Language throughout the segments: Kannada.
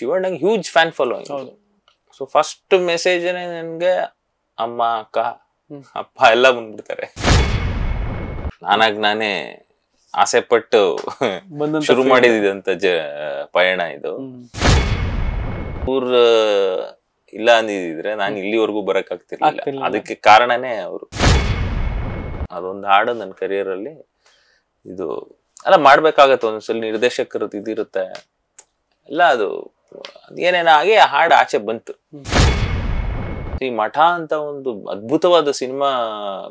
ಶಿವ ನಂಗೆ huge fan following so first message ನನಗೆ ಅಮ್ಮ ಅಕ್ಕ ಅಪ್ಪ ಎಲ್ಲ ಬಂದ್ಬಿಡ್ತಾರೆ ನಾನಾಗ ನಾನೇ ಆಸೆ ಪಟ್ಟು ಶುರು ಮಾಡಿದಂತ ಪಯಣ ಇದು ಊರ್ ಇಲ್ಲ ಅಂದಿದ್ರೆ ನಾನು ಇಲ್ಲಿವರೆಗೂ ಬರಕ್ ಆಗ್ತಿರ್ಲಿಲ್ಲ ಅದಕ್ಕೆ ಕಾರಣನೇ ಅವರು ಅದೊಂದು ಹಾಡು ನನ್ನ ಕರಿಯರ್ ಅಲ್ಲಿ ಇದು ಅಲ್ಲ ಮಾಡ್ಬೇಕಾಗತ್ತೆ ಒಂದ್ಸಲ ನಿರ್ದೇಶಕರದ್ದು ಇದಿರುತ್ತೆ ಎಲ್ಲ ಅದು ಏನೇನೋ ಆಗಿ ಆ ಹಾಡು ಆಚೆ ಬಂತು ಈ ಮಠ ಅಂತ ಒಂದು ಅದ್ಭುತವಾದ ಸಿನಿಮಾ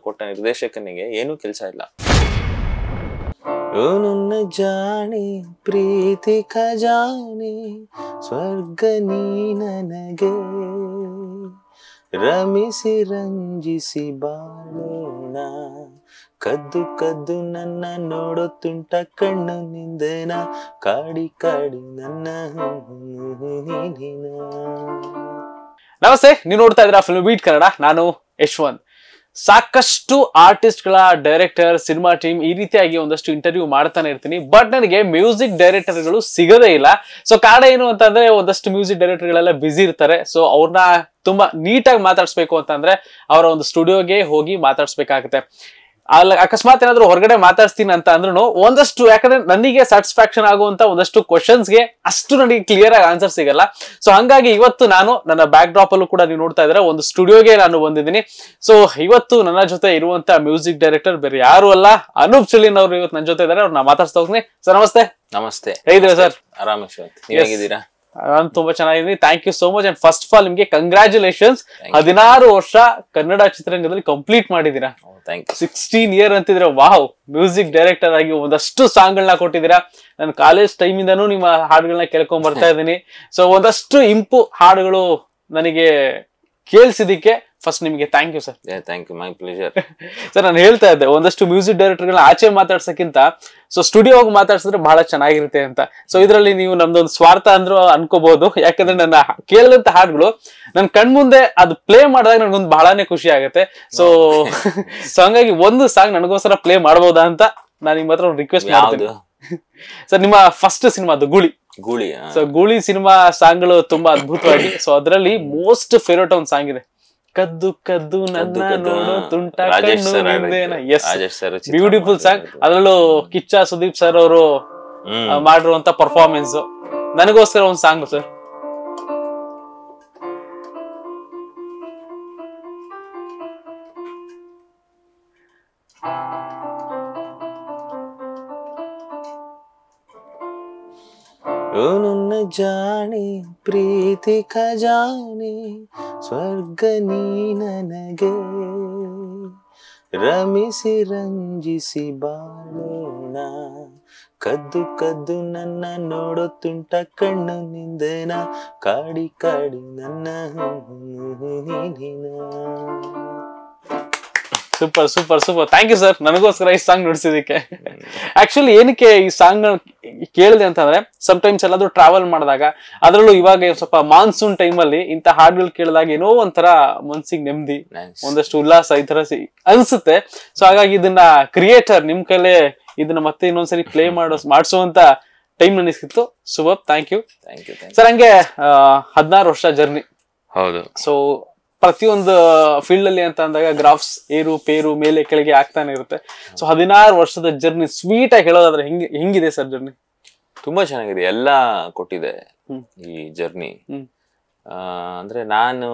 ಕೊಟ್ಟ ನಿರ್ದೇಶಕನಿಗೆ ಏನೂ ಕೆಲಸ ಇಲ್ಲ ಜಾಣಿ ಪ್ರೀತಿ ಖಜಾನಿ ಸ್ವರ್ಗ ನೀ ನನಗೆ ರಮಿಸಿ ರಂಜಿಸಿ ಬಾಳೋಣ ಕದ್ದು ಕದ್ದು ನನ್ನ ನೋಡುತ್ತುಂಟ ಕಣ್ಣು ನಿಂದನ ಕಾಡಿ ಕಾಡಿ ನನ್ನ ನಮಸ್ತೆ ನೀವು ನೋಡ್ತಾ ಇದ್ರ ಫಿಲ್ಮ್ ಬೀಟ್ ಕನ್ನಡ ನಾನು ಯಶ್ವಂತ್ ಸಾಕಷ್ಟು ಆರ್ಟಿಸ್ಟ್ ಗಳ ಡೈರೆಕ್ಟರ್ ಸಿನಿಮಾ ಟೀಮ್ ಈ ರೀತಿಯಾಗಿ ಒಂದಷ್ಟು ಇಂಟರ್ವ್ಯೂ ಮಾಡ್ತಾನೆ ಇರ್ತೀನಿ ಬಟ್ ನನಗೆ ಮ್ಯೂಸಿಕ್ ಡೈರೆಕ್ಟರ್ ಗಳು ಸಿಗದೇ ಇಲ್ಲ ಸೊ ಕಾರಣ ಏನು ಅಂತಂದ್ರೆ ಒಂದಷ್ಟು ಮ್ಯೂಸಿಕ್ ಡೈರೆಕ್ಟರ್ ಗಳೆಲ್ಲ ಬಿಸಿ ಇರ್ತಾರೆ ಸೊ ಅವ್ರನ್ನ ತುಂಬಾ ನೀಟಾಗಿ ಮಾತಾಡಿಸ್ಬೇಕು ಅಂತಂದ್ರೆ ಅವರ ಒಂದು ಸ್ಟುಡಿಯೋಗೆ ಹೋಗಿ ಮಾತಾಡಿಸ್ಬೇಕಾಗುತ್ತೆ ಅಕಸ್ಮಾತ್ ಏನಾದ್ರು ಹೊರಗಡೆ ಮಾತಾಡ್ತೀನಿ ಅಂತ ಅಂದ್ರೂ ಒಂದಷ್ಟು ಯಾಕಂದ್ರೆ ನನಗೆ ಸ್ಯಾಟಿಸ್ಫ್ಯಾಕ್ಷನ್ ಆಗುವಂತ ಒಂದಷ್ಟು ಕ್ವಶನ್ಸ್ ಗೆ ಅಷ್ಟು ನನಗೆ ಕ್ಲಿಯರ್ ಆಗಿ ಆನ್ಸರ್ ಸಿಗಲ್ಲ ಸೊ ಹಂಗಾಗಿ ಇವತ್ತು ನಾನು ನನ್ನ ಬ್ಯಾಕ್ ಡ್ರಾಪ್ ಅಲ್ಲೂ ಕೂಡ ನೀವು ನೋಡ್ತಾ ಇದ್ರೆ ಒಂದು ಸ್ಟುಡಿಯೋಗೆ ನಾನು ಬಂದಿದ್ದೀನಿ ಸೊ ಇವತ್ತು ನನ್ನ ಜೊತೆ ಇರುವಂತ ಮ್ಯೂಸಿಕ್ ಡೈರೆಕ್ಟರ್ ಬೇರೆ ಯಾರು ಅಲ್ಲ ಅನೂಪ್ ಚಲಿನ್ ಅವರು ಇವತ್ತು ನನ್ನ ಜೊತೆ ಇದ್ದಾರೆ ನಾ ಮಾತಾಡ್ತಾ ಹೋಗ್ತೀನಿ ಸರ್ ನಮಸ್ತೆ ನಮಸ್ತೆ ಹೇಗಿದ್ದೀರಾ ಸರ್ ಆರಾಮ ಹೇಗಿದ್ದೀರಾ ನಾನು ತುಂಬಾ ಚೆನ್ನಾಗಿದ್ದೀನಿ thank you so much and first of all ನಿಮ್ಗೆ ಕಂಗ್ರಾಚುಲೇಷನ್ಸ್ ಹದಿನಾರು ವರ್ಷ ಕನ್ನಡ ಚಿತ್ರರಂಗದಲ್ಲಿ ಕಂಪ್ಲೀಟ್ ಮಾಡಿದೀರಾ ಸಿಕ್ಸ್ಟೀನ್ ಇಯರ್ ಅಂತಿದ್ರೆ ವಾವ್ ಮ್ಯೂಸಿಕ್ ಡೈರೆಕ್ಟರ್ ಆಗಿ ಒಂದಷ್ಟು ಸಾಂಗ್ ಗಳನ್ನ ಕೊಟ್ಟಿದ್ದೀರಾ ನಾನು ಕಾಲೇಜ್ ಟೈಮ್ ಇಂದನು ನಿಮ್ಮ ಹಾಡುಗಳನ್ನ ಕೇಳ್ಕೊಂಡ್ ಬರ್ತಾ ಇದ್ದೀನಿ ಸೊ ಒಂದಷ್ಟು ಇಂಪು ಹಾಡುಗಳು ನನಗೆ ಕೇಳಿಸಿದಕ್ಕೆ ಫಸ್ಟ್ ನಿಮಗೆ thank you sir thank you my pleasure sir ನಾನು ಹೇಳ್ತಾ ಇದ್ದೆ ಒಂದಷ್ಟು ಮ್ಯೂಸಿಕ್ ಡೈರೆಕ್ಟರ್ಗಳನ್ನ ಆಚೆ ಮಾತಾಡ್ಸಕ್ಕಿಂತ ಸೊ ಸ್ಟುಡಿಯೋ ಮಾತಾಡ್ಸಿದ್ರೆ ಬಹಳ ಚೆನ್ನಾಗಿರುತ್ತೆ ಅಂತ ಸೊ ಇದರಲ್ಲಿ ನೀವು ನಮ್ದೊಂದು ಸ್ವಾರ್ಥ ಅಂದ್ರು ಅನ್ಕೋಬಹುದು ಯಾಕಂದ್ರೆ ನನ್ನ ಕೇಳಿದಂತ ಹಾಡುಗಳು ನನ್ನ ಕಣ್ಮುಂದೆ ಅದು ಪ್ಲೇ ಮಾಡಿದಾಗ ನನಗೊಂದು ಬಹಳನೇ ಖುಷಿ ಆಗುತ್ತೆ ಸೊ ಸೊ ಹಂಗಾಗಿ ಒಂದು ಸಾಂಗ್ ನನಗೋಸ್ಕರ ಪ್ಲೇ ಮಾಡಬಹುದಾ ಅಂತ ನಾನು ನಿಮ್ಮ ಹತ್ರ ರಿಕ್ವೆಸ್ಟ್ ಮಾಡ್ತೀನಿ ಸರ್ ನಿಮ್ಮ ಫಸ್ಟ್ ಸಿನಿಮಾ ಅದು ಗುಳಿ ಗೂಳಿ ಸೊ ಗೂಳಿ ಸಿನಿಮಾ ಸಾಂಗ್ಗಳು ತುಂಬಾ ಅದ್ಭುತವಾಗಿ ಸೊ ಅದರಲ್ಲಿ ಮೋಸ್ಟ್ ಫೇವ್ರೇಟ್ ಒಂದು ಸಾಂಗ್ ಇದೆ ಕದ್ದು ಕದ್ದು ನನ್ನ ನೋಡೋ ತುಂಟ ರಾಜೇಶ್ ಸರ್ ಬ್ಯೂಟಿಫುಲ್ ಸಾಂಗ್ ಅದರಲ್ಲೂ ಕಿಚ್ಚ ಸುದೀಪ್ ಸರ್ ಅವರು ಮಾಡಿರುವಂತ ಪರ್ಫಾರ್ಮೆನ್ಸ್ ನನಗೋಸ್ಕರ ಒಂದು ಸಾಂಗ್ ಸರ್ ಜಾಣಿ ಪ್ರೀತಿ ಖಜಾನಿ ಸ್ವರ್ಗ ನೀ ನನಗೆ ರಮಿಸಿ ರಂಜಿಸಿ ಬಾಳೋಣ ಕದ್ದು ಕದ್ದು ನನ್ನ ನೋಡುತ್ತುಂಟ ಕಣ್ಣು ನಿಂದೆನ ಕಾಡಿ ಕಾಡಿ ನನ್ನ ನೀನಾ super super super thank you sir ನನಗೋಸ್ಕರ ಈ ಸಾಂಗ್ ನುಡಿಸಿದಕ್ಕೆ ಆಕ್ಚುಲಿ ಏನಕ್ಕೆ ಈ ಸಾಂಗ್ ಕೇಳಿದೆ ಅಂತಂದ್ರೆ ಸಮ್ಟೈಮ್ಸ್ ಎಲ್ಲಾದ್ರೂ ಟ್ರಾವೆಲ್ ಮಾಡಿದಾಗ ಅದರಲ್ಲೂ ಇವಾಗ ಸ್ವಲ್ಪ ಮಾನ್ಸೂನ್ ಟೈಮ್ ಅಲ್ಲಿ ಇಂತ ಹಾಡುಗಳು ಕೇಳಿದಾಗ ಏನೋ ಒಂಥರ ಮನ್ಸಿಗೆ ನೆಮ್ಮದಿ ಒಂದಷ್ಟು ಉಲ್ಲಾಸ ಈ ತರ ಅನ್ಸುತ್ತೆ ಸೊ ಹಾಗಾಗಿ ಇದನ್ನ ಕ್ರಿಯೇಟರ್ ನಿಮ್ ಕೈಲೇ ಇದನ್ನ ಮತ್ತೆ ಇನ್ನೊಂದ್ಸರಿ ಪ್ಲೇ ಮಾಡೋ ಮಾಡಿಸುವಂತ ಟೈಮ್ ಅನಿಸ್ತಿತ್ತು ಸುಬಬ್ thank you thank you sir ಹಂಗೆ ಹದಿನಾರು ವರ್ಷ ಜರ್ನಿ ಹೌದು ಸೊ ಪ್ರತಿಯೊಂದು ಫೀಲ್ಡ್ ಅಲ್ಲಿ ಅಂತ ಅಂದಾಗ ಗ್ರಾಫ್ಸ್ ಏರು ಪೇರು ಮೇಲೆ ಕೆಳಗೆ ಆಗ್ತಾನೆ ಇರುತ್ತೆ ಸೊ ಹದಿನಾರು ವರ್ಷದ ಜರ್ನಿ ಸ್ವೀಟ್ ಆಗಿ ಹೇಳೋದಾದ್ರೆ ಹೆಂಗೆ ಹೆಂಗಿದೆ ಸರ್ ಜರ್ನಿ ತುಂಬಾ ಚೆನ್ನಾಗಿದೆ ಎಲ್ಲ ಕೊಟ್ಟಿದೆ ಈ ಜರ್ನಿ ಅಂದ್ರೆ ನಾನು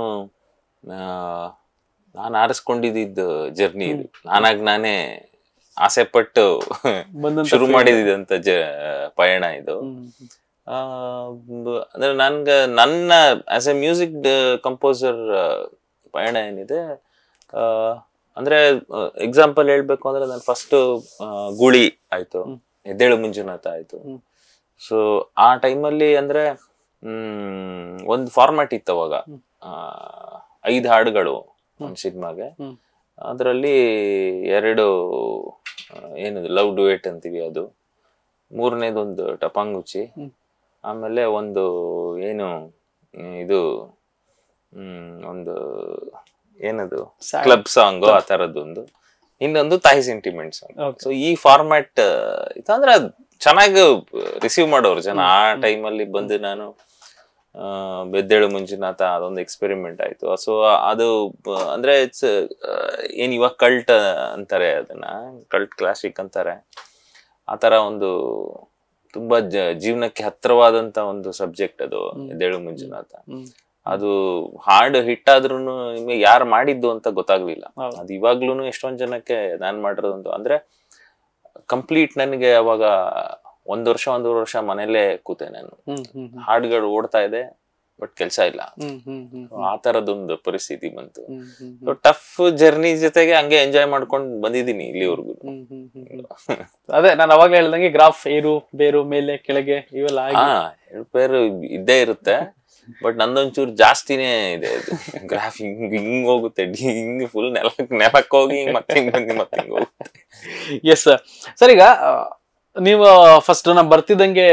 ನಾನು ಆರಿಸ್ಕೊಂಡಿದ್ದ ಜರ್ನಿ ಇದು ನಾನಾಗ ನಾನೇ ಆಸೆ ಪಟ್ಟು ಶುರು ಮಾಡಿದಂತ ಪಯಣ ಇದು ಅಂದ್ರೆ ನನ್ಗೆ ನನ್ನ ಆಸ್ ಎ ಮ್ಯೂಸಿಕ್ ಕಂಪೋಸರ್ ಪಯಣ ಏನಿದೆ ಅಂದ್ರೆ ಎಕ್ಸಾಂಪಲ್ ಹೇಳ್ಬೇಕು ಅಂದ್ರೆ ನಾನು ಫಸ್ಟ್ ಗುಳಿ ಆಯ್ತು ಎದ್ದೇಳು ಮಂಜುನಾಥ ಆಯ್ತು ಸೊ ಆ ಟೈಮಲ್ಲಿ ಹ್ಮ್ ಒಂದು ಫಾರ್ಮ್ಯಾಟ್ ಇತ್ತು ಅವಾಗ ಐದು ಹಾಡುಗಳು ಒಂದು ಸಿನಿಮಾಗೆ ಅದರಲ್ಲಿ ಎರಡು ಏನದು ಲವ್ ಡುಯೆಟ್ ಅಂತೀವಿ ಅದು ಮೂರನೇದೊಂದು ಟಪಾಂಗುಚಿ ಆಮೇಲೆ ಒಂದು ಏನು ಇದು ಒಂದು ಏನದು ಕ್ಲಬ್ ಸಾಂಗ್ ಆ ಒಂದು ಇನ್ನೊಂದು ತಾಯಿ ಸೆಂಟಿಮೆಂಟ್ ಸಾಂಗ್ ಸೊ ಈ ಫಾರ್ಮ್ಯಾಟ್ ಇತ್ತಂದ್ರೆ ಚೆನ್ನಾಗಿ ರಿಸೀವ್ ಮಾಡೋರು ಜನ ಆ ಟೈಮಲ್ಲಿ ಬಂದು ನಾನು ಬೆದ್ದೇಳು ಮುಂಚಿನಾತ ಅದೊಂದು ಎಕ್ಸ್ಪೆರಿಮೆಂಟ್ ಆಯ್ತು ಸೊ ಅದು ಅಂದ್ರೆ ಇಟ್ಸ್ ಏನ್ ಇವಾಗ ಕಲ್ಟ್ ಅಂತಾರೆ ಅದನ್ನ ಕಲ್ಟ್ ಕ್ಲಾಸಿಕ್ ಅಂತಾರೆ ಆ ತರ ಒಂದು ತುಂಬಾ ಜೀವನಕ್ಕೆ ಹತ್ತಿರವಾದಂತ ಒಂದು ಸಬ್ಜೆಕ್ಟ್ ಅದು ಎದ್ದೇಳು ಮಂಜುನಾಥ ಅದು ಹಾಡ್ ಹಿಟ್ ಆದ್ರೂ ನಿಮಗೆ ಯಾರು ಮಾಡಿದ್ದು ಅಂತ ಗೊತ್ತಾಗ್ಲಿಲ್ಲ ಅದು ಇವಾಗ್ಲೂ ಎಷ್ಟೊಂದ್ ಜನಕ್ಕೆ ನಾನ್ ಮಾಡಿರೋದಂತ ಅಂದ್ರೆ ಕಂಪ್ಲೀಟ್ ನನಗೆ ಅವಾಗ ಒಂದ್ ವರ್ಷ ಒಂದೂವರೆ ವರ್ಷ ಮನೇಲೆ ಕೂತೆ ನಾನು ಹಾಡ್ಗಳು ಓಡ್ತಾ ಇದೆ ಬಟ್ ಕೆಲಸ ಇಲ್ಲ ಆ ತರದೊಂದು ಪರಿಸ್ಥಿತಿ ಬಂತು ಟಫ್ ಜರ್ನಿ ಜೊತೆಗೆ ಹಂಗೆ ಎಂಜಾಯ್ ಮಾಡ್ಕೊಂಡು ಬಂದಿದೀನಿ ಇಲ್ಲಿವರೆಗೂ ಅದೇ ನಾನು ಅವಾಗ ಹೇಳ್ದಂಗೆ ಗ್ರಾಫ್ ಏರು ಬೇರು ಮೇಲೆ ಕೆಳಗೆ ಇವೆಲ್ಲ ಏರು ಇದ್ದೇ ಇರುತ್ತೆ ಬಟ್ ನಂದೊಂಚೂರು ಜಾಸ್ತಿನೇ ಇದೆ ಅದು ಗ್ರಾಫ್ ಹಿಂಗ್ ಹಿಂಗ್ ಹೋಗುತ್ತೆ ಹಿಂಗ್ ಫುಲ್ ನೆಲಕ್ ನೆಲಕ್ ಹೋಗಿ ಮತ್ತೆ ಹಿಂಗ್ ಬಂದು ಮತ್ತೆ ಹಿಂಗ್ ಹೋಗುತ್ತೆ ಎಸ್ ಸರ್ ಈಗ ನೀವು ಫಸ್ಟ್ ನಾ ಬರ್ತಿದ್ದಂಗೆ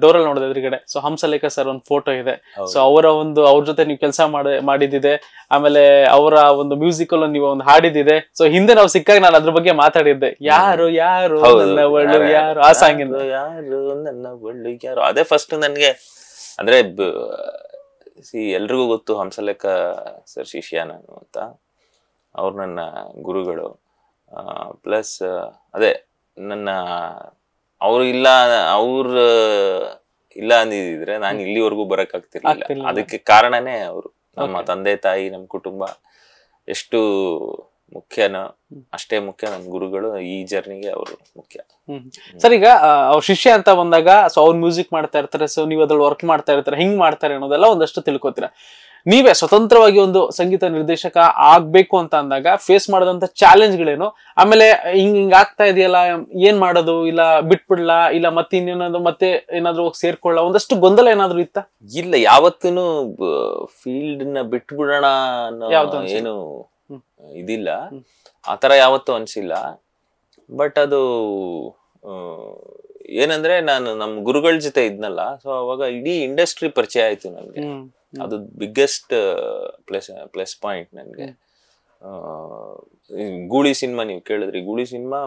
ಡೋರಲ್ಲಿ ನೋಡಿದೆ ಎದುರುಗಡೆ ಸೊ ಹಂಸಲೇಖ ಸರ್ ಒಂದು ಫೋಟೋ ಇದೆ ಸೊ ಅವರ ಒಂದು ಅವ್ರ ಜೊತೆ ನೀವು ಕೆಲಸ ಮಾಡಿದಿದೆ ಆಮೇಲೆ ಅವರ ಒಂದು ಮ್ಯೂಸಿಕ್ ಅಲ್ಲಿ ನೀವು ಒಂದು ಹಾಡಿದ್ದಿದೆ ಸೊ ಹಿಂದೆ ನಾವು ಸಿಕ್ಕಾಗ ನಾನು ಅದ್ರ ಬಗ್ಗೆ ಮಾತಾಡಿದ್ದೆ ಯಾರು ಯಾರು ನನ್ನ ಯಾರು ಆ ಸಾಂಗ್ ಯಾರು ನನ್ನ ಯಾರು ಅದೇ ಫಸ್ಟ್ ನನ್ಗೆ ಅಂದ್ರೆ ಎಲ್ರಿಗೂ ಗೊತ್ತು ಹಂಸಲೇಖ ಸರ್ ಶಿಷ್ಯ ನಾನು ಅಂತ ಅವ್ರು ನನ್ನ ಗುರುಗಳು ಪ್ಲಸ್ ಅದೇ ನನ್ನ ಅವ್ರು ಇಲ್ಲ ಅವ್ರ ಇಲ್ಲ ಅಂದಿದ್ರೆ ನಾನು ಇಲ್ಲಿವರೆಗೂ ಬರಕ್ ಆಗ್ತಿರ್ಲಿಲ್ಲ ಅದಕ್ಕೆ ಕಾರಣನೇ ಅವರು ನಮ್ಮ ತಂದೆ ತಾಯಿ ನಮ್ಮ ಕುಟುಂಬ ಎಷ್ಟು ಮುಖ್ಯನೋ ಅಷ್ಟೇ ಮುಖ್ಯ ನಮ್ಮ ಗುರುಗಳು ಈ ಜರ್ನಿಗೆ ಅವರು ಮುಖ್ಯ ಸರ್ ಈಗ ಅವ್ರ ಶಿಷ್ಯ ಅಂತ ಬಂದಾಗ ಸೊ ಅವ್ರ ಮ್ಯೂಸಿಕ್ ಮಾಡ್ತಾ ಇರ್ತಾರೆ ಸೊ ನೀವು ಅದ್ರಲ್ಲಿ ವರ್ಕ್ ಮಾಡ್ತಾ ಇರ್ತಾರೆ ಹಿಂಗ್ ಮಾಡ್ತಾರೆ ಅನ್ನೋದೆಲ್ಲ ಒಂದಷ್ಟು ತಿಳ್ಕೊತೀರಾ ನೀವೇ ಸ್ವತಂತ್ರವಾಗಿ ಒಂದು ಸಂಗೀತ ನಿರ್ದೇಶಕ ಆಗ್ಬೇಕು ಅಂತ ಅಂದಾಗ ಫೇಸ್ ಮಾಡದಂತ ಚಾಲೆಂಜ್ಗಳೇನು ಆಮೇಲೆ ಹಿಂಗ್ ಹಿಂಗ್ ಆಗ್ತಾ ಇದೆಯಲ್ಲ ಏನ್ ಮಾಡೋದು ಇಲ್ಲ ಬಿಟ್ಬಿಡ್ಲ ಇಲ್ಲ ಮತ್ತೆ ಇನ್ನೇನಾದ್ರು ಮತ್ತೆ ಏನಾದ್ರು ಹೋಗಿ ಸೇರ್ಕೊಳ್ಳ ಒಂದಷ್ಟು ಗೊಂದಲ ಏನಾದ್ರು ಇತ್ತ ಇಲ್ಲ ಯಾವತ್ತೂ ಫೀಲ್ಡ್ ನ ಬಿಟ್ಬಿಡೋಣ ಏನು ಇದಿಲ್ಲ ಆತರ ಯಾವತ್ತೂ ಅನ್ಸಿಲ್ಲ ಬಟ್ ಅದು ಏನಂದ್ರೆ ನಾನು ನಮ್ ಗುರುಗಳ ಜೊತೆ ಇದ್ನಲ್ಲ ಸೊ ಅವಾಗ ಇಡೀ ಇಂಡಸ್ಟ್ರಿ ಪರಿಚಯ ಆಯ್ತು ನಮ್ಗೆ ಅದು ಬಿಗ್ಗೆಸ್ಟ್ ಪ್ಲಸ್ ಪ್ಲಸ್ ಪಾಯಿಂಟ್ ನನಗೆ ಗೂಳಿ ಸಿನಿಮಾ ನೀವು ಕೇಳಿದ್ರಿ ಗೂಳಿ ಸಿನಿಮಾ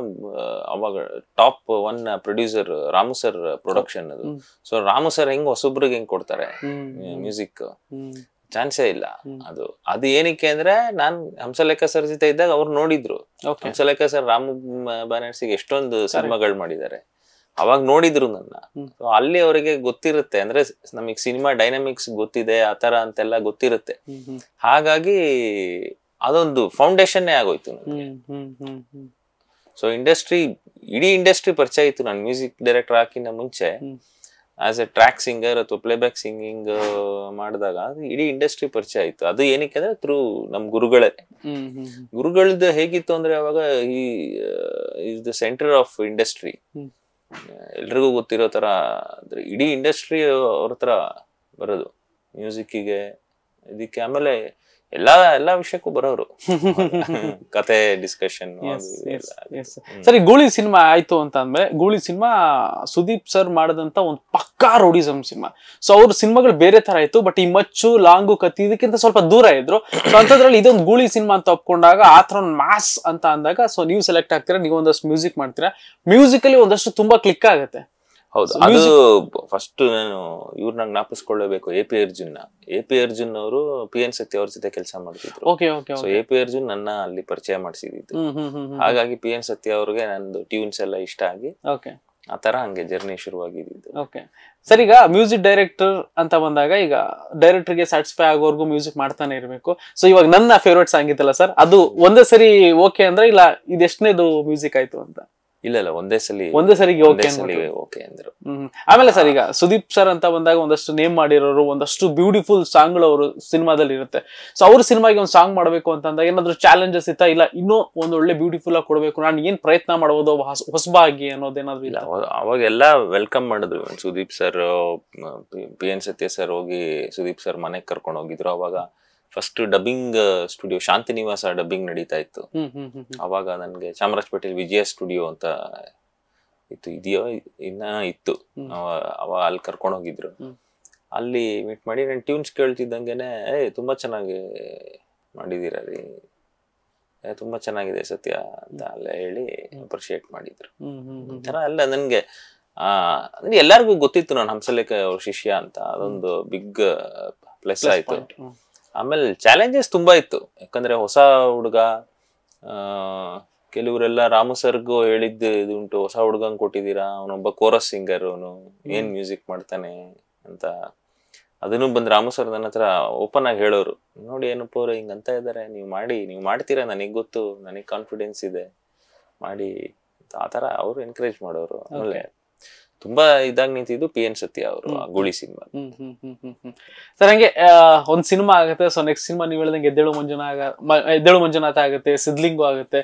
ಅವಾಗ top one producer Ramu sir production ಅದು ಸೊ ರಾಮು ಸರ್ ಹೆಂಗ್ ಹೊಸೊಬ್ರಿಗೆ ಹೆಂಗ್ ಕೊಡ್ತಾರೆ ಮ್ಯೂಸಿಕ್ ಚಾನ್ಸೇ ಇಲ್ಲ ಅದು ಅದು ಏನಕ್ಕೆ ಅಂದ್ರೆ ನಾನ್ ಹಂಸಲೇಖ ಸರ್ ಜೊತೆ ಇದ್ದಾಗ ಅವ್ರು ನೋಡಿದ್ರು ಹಂಸಲೇಖ ಸರ್ ರಾಮು ಬ್ಯಾನರ್ಸಿಗೆ ಎಷ್ಟೊಂದು ಸಿನಿಮಾಗಳು ಮಾಡಿದ್ದಾರೆ ಅವಾಗ ನೋಡಿದ್ರು ನನ್ನ ಅಲ್ಲಿ ಅವರಿಗೆ ಗೊತ್ತಿರುತ್ತೆ ಅಂದ್ರೆ ನಮಗ್ ಸಿನಿಮಾ ಡೈನಾಮಿಕ್ಸ್ ಗೊತ್ತಿದೆ ಆತರ ಅಂತೆಲ್ಲ ಗೊತ್ತಿರುತ್ತೆ ಹಾಗಾಗಿ ಅದೊಂದು ಫೌಂಡೇಶನ್ ಆಗೋಯ್ತು ಸೊ ಇಂಡಸ್ಟ್ರಿ ಇಡೀ ಇಂಡಸ್ಟ್ರಿ ಪರಿಚಯ ಇತ್ತು ನಾನು ಮ್ಯೂಸಿಕ್ ಡೈರೆಕ್ಟರ್ ಹಾಕಿನ ಮುಂಚೆ ಆಸ್ ಎ ಟ್ರ್ಯಾಕ್ ಸಿಂಗರ್ ಅಥವಾ ಪ್ಲೇಬ್ಯಾಕ್ ಸಿಂಗಿಂಗ್ ಮಾಡಿದಾಗ ಇಡೀ ಇಂಡಸ್ಟ್ರಿ ಪರಿಚಯ ಆಯ್ತು ಅದು ಏನಕ್ಕೆ ಅಂದ್ರೆ ಥ್ರೂ ನಮ್ ಗುರುಗಳೇ ಗುರುಗಳದ್ದು ಹೇಗಿತ್ತು ಅಂದ್ರೆ ಅವಾಗ ಈ is the centre of industry ಎಲ್ರಿಗೂ ಗೊತ್ತಿರೋ ಥರ ಅಂದರೆ ಇಡೀ ಇಂಡಸ್ಟ್ರಿ ಅವ್ರ ಹತ್ರ ಬರೋದು ಮ್ಯೂಸಿಕ್ಕಿಗೆ ಇದಕ್ಕೆ ಆಮೇಲೆ ಎಲ್ಲಾ ಎಲ್ಲ ವಿಷಯಕ್ಕೂ ಬರೋರು ಕತೆ ಡಿಸ್ಕಷನ್ ಸರಿ ಗೂಳಿ ಸಿನಿಮಾ ಆಯ್ತು ಅಂತ ಅಂದ್ರೆ ಗೂಳಿ ಸಿನಿಮಾ ಸುದೀಪ್ ಸರ್ ಮಾಡದಂತ ಒಂದು ಪಕ್ಕಾ ರೋಡಿಸಮ್ ಸಿನಿಮಾ ಸೊ ಅವ್ರ ಸಿನಿಮಾಗಳು ಬೇರೆ ತರ ಇತ್ತು ಬಟ್ ಈ ಮಚ್ಚು ಲಾಂಗು ಕತ್ತಿ ಇದಕ್ಕಿಂತ ಸ್ವಲ್ಪ ದೂರ ಇದ್ರು ಸೊ ಅಂತದ್ರಲ್ಲಿ ಇದೊಂದು ಗೂಳಿ ಸಿನಿಮಾ ಅಂತ ಒಪ್ಕೊಂಡಾಗ ಆ ತರ ಒಂದು ಮಾಸ್ ಅಂತ ಅಂದಾಗ ಸೊ ನೀವು ಸೆಲೆಕ್ಟ್ ಆಗ್ತೀರಾ ನೀವು ಒಂದಷ್ಟು ಮ್ಯೂಸಿಕ್ ಮಾಡ್ತೀರಾ ಮ್ಯೂಸಿಕಲ್ಲಿ ಒಂದಷ್ಟು ತುಂಬಾ ಕ್ಲಿಕ್ ಆಗುತ್ತೆ ಹೌದು ಅದು ಫಸ್ಟ್ ನಾನು ಇವ್ರನ್ನ ಜ್ಞಾಪಿಸ್ಕೊಳ್ಳಬೇಕು A P Arjun A P Arjun ಅವರು ಪಿ ಎನ್ ಸತ್ಯ ಅವ್ರ ಜೊತೆ ಕೆಲಸ ಮಾಡ್ತಿದ್ರು ಸೊ ಎ ಪಿ ಅರ್ಜುನ್ ನನ್ನ ಅಲ್ಲಿ ಪರಿಚಯ ಮಾಡಿಸಿದ್ದು ಹಾಗಾಗಿ ಪಿ ಎನ್ ಸತ್ಯ ಅವ್ರಿಗೆ ನಂದು ಟ್ಯೂನ್ಸ್ ಎಲ್ಲ ಇಷ್ಟ ಆಗಿ ಆ ತರ ಹಂಗೆ ಜರ್ನಿ ಶುರುವಾಗಿದ್ದು ಓಕೆ ಸರ್ ಈಗ ಮ್ಯೂಸಿಕ್ ಡೈರೆಕ್ಟರ್ ಅಂತ ಬಂದಾಗ ಈಗ ಡೈರೆಕ್ಟರ್ ಗೆ ಸ್ಯಾಟಿಸ್ಫೈ ಆಗೋವರೆಗೂ ಮ್ಯೂಸಿಕ್ ಮಾಡ್ತಾನೆ ಇರಬೇಕು ಸೊ ಇವಾಗ ನನ್ನ ಫೇವ್ರೇಟ್ ಸಾಂಗ್ ಇತ್ತಲ್ಲ ಸರ್ ಅದು ಒಂದೇ ಸರಿ ಓಕೆ ಅಂದ್ರೆ ಇಲ್ಲ ಇದೆಷ್ಟನೇದು ಮ್ಯೂಸಿಕ್ ಆಯ್ತು ಅಂತ ಇಲ್ಲ ಇಲ್ಲ ಒಂದೇ ಸಲ ಒಂದೇ ಸರಿಗೆ ಓಕೆ ಓಕೆ ಅಂದ್ರು ಆಮೇಲೆ ಸರ್ ಈಗ ಸುದೀಪ್ ಸರ್ ಅಂತ ಬಂದಾಗ ಒಂದಷ್ಟು ನೇಮ್ ಮಾಡಿರೋರು ಒಂದಷ್ಟು ಬ್ಯೂಟಿಫುಲ್ ಸಾಂಗ್ ಗಳು ಅವರು ಸಿನಿಮಾದಲ್ಲಿ ಇರುತ್ತೆ ಸೊ ಅವ್ರ ಸಿನಿಮಾಗೆ ಒಂದು ಸಾಂಗ್ ಮಾಡಬೇಕು ಅಂತ ಅಂದಾಗ ಏನಾದ್ರು ಚಾಲೆಂಜಸ್ ಇತ್ತ ಇಲ್ಲ ಇನ್ನೂ ಒಂದ್ ಒಳ್ಳೆ ಬ್ಯೂಟಿಫುಲ್ ಆಗಿ ಕೊಡಬೇಕು ನಾನು ಏನ್ ಪ್ರಯತ್ನ ಮಾಡಬಹುದು ಹೊಸಬಾಗಿ ಅನ್ನೋದೇನಾದ್ರು ಇಲ್ಲ ಅವಾಗೆಲ್ಲ ವೆಲ್ಕಮ್ ಮಾಡಿದ್ರು Sudeep sir P N Sathya sir ಹೋಗಿ ಸುದೀಪ್ ಸರ್ ಮನೆಗೆ ಕರ್ಕೊಂಡು ಹೋಗಿದ್ರು ಅವಾಗ first dubbing studio Shantinivasa dubbing ನಡೀತಾ ಇತ್ತು ಅವಾಗ ನನಗೆ ಪಟೇಲ್ ವಿಜಯ ಸ್ಟುಡಿಯೋ ಅಂತ ಇತ್ತು ಇದೆಯೋ ಇನ್ನ ಇತ್ತು ಅವ ಅಲ್ಲಿ ಕರ್ಕೊಂಡು ಹೋಗಿದ್ರು ಅಲ್ಲಿ ಮೀಟ್ ಮಾಡಿ ನಾನು ಟ್ಯೂನ್ಸ್ ಕೇಳ್ತಿದ್ದಂಗೆನೆ ಏ ತುಂಬಾ ಚೆನ್ನಾಗಿ ಮಾಡಿದೀರ ರೀ ತುಂಬಾ ಚೆನ್ನಾಗಿದೆ ಸತ್ಯ ಅಂತ ಅಲ್ಲ ಹೇಳಿ ಅಪ್ರಿಶಿಯೇಟ್ ಮಾಡಿದ್ರು ಒಂಥರ ಎಲ್ಲ ನನಗೆ ಆ ಅಂದ್ರೆ ಎಲ್ಲರಿಗೂ ಗೊತ್ತಿತ್ತು ನಾನು ಹಂಸಲೇಖ ಅವ್ರ ಶಿಷ್ಯ ಅಂತ ಅದೊಂದು ಬಿಗ್ ಪ್ಲಸ್ ಆಯ್ತು ಆಮೇಲೆ ಚಾಲೆಂಜಸ್ ತುಂಬ ಇತ್ತು ಯಾಕಂದ್ರೆ ಹೊಸ ಹುಡುಗ ಕೆಲವರೆಲ್ಲ ರಾಮು ಸರ್ಗೂ ಹೇಳಿದ್ದು ಉಂಟು ಹೊಸ ಹುಡುಗಂಗೆ ಕೊಟ್ಟಿದ್ದೀರಾ ಅವನೊಬ್ಬ ಕೋರಸ್ ಸಿಂಗರ್ ಅವನು ಏನು ಮ್ಯೂಸಿಕ್ ಮಾಡ್ತಾನೆ ಅಂತ ಅದನ್ನು ಬಂದು ರಾಮು ಸರ್ ನನ್ನ ಹತ್ರ ಓಪನ್ ಆಗಿ ಹೇಳೋರು ನೋಡಿ ಏನಪ್ಪ ಅವ್ರು ಹಿಂಗೆ ಅಂತ ಇದ್ದಾರೆ ನೀವು ಮಾಡಿ ನೀವು ಮಾಡ್ತೀರಾ ನನಗೆ ಗೊತ್ತು ನನಗೆ ಕಾನ್ಫಿಡೆನ್ಸ್ ಇದೆ ಮಾಡಿ ಆ ಥರ ಅವರು ಎನ್ಕರೇಜ್ ಮಾಡೋರು ಆಮೇಲೆ ತುಂಬಾ ಇದಾಗಿ ನಿಂತಿದ್ದು ಪಿ ಎನ್ ಸತ್ಯ ಅವರು ಗುಳಿ ಸಿನಿಮಾ ಸರ್ ಹಂಗೆ ಒಂದ್ ಸಿನಿಮಾ ಆಗುತ್ತೆ ಸೊ ನೆಕ್ಸ್ಟ್ ಸಿನಿಮಾ ನೀವು ಹೇಳಿದಂಗೆ ಎದ್ದೇಳು ಮಂಜುನಾಥ ಎದ್ದೇಳು ಮಂಜುನಾಥ ಆಗುತ್ತೆ ಸಿದ್ಲಿಂಗು ಆಗುತ್ತೆ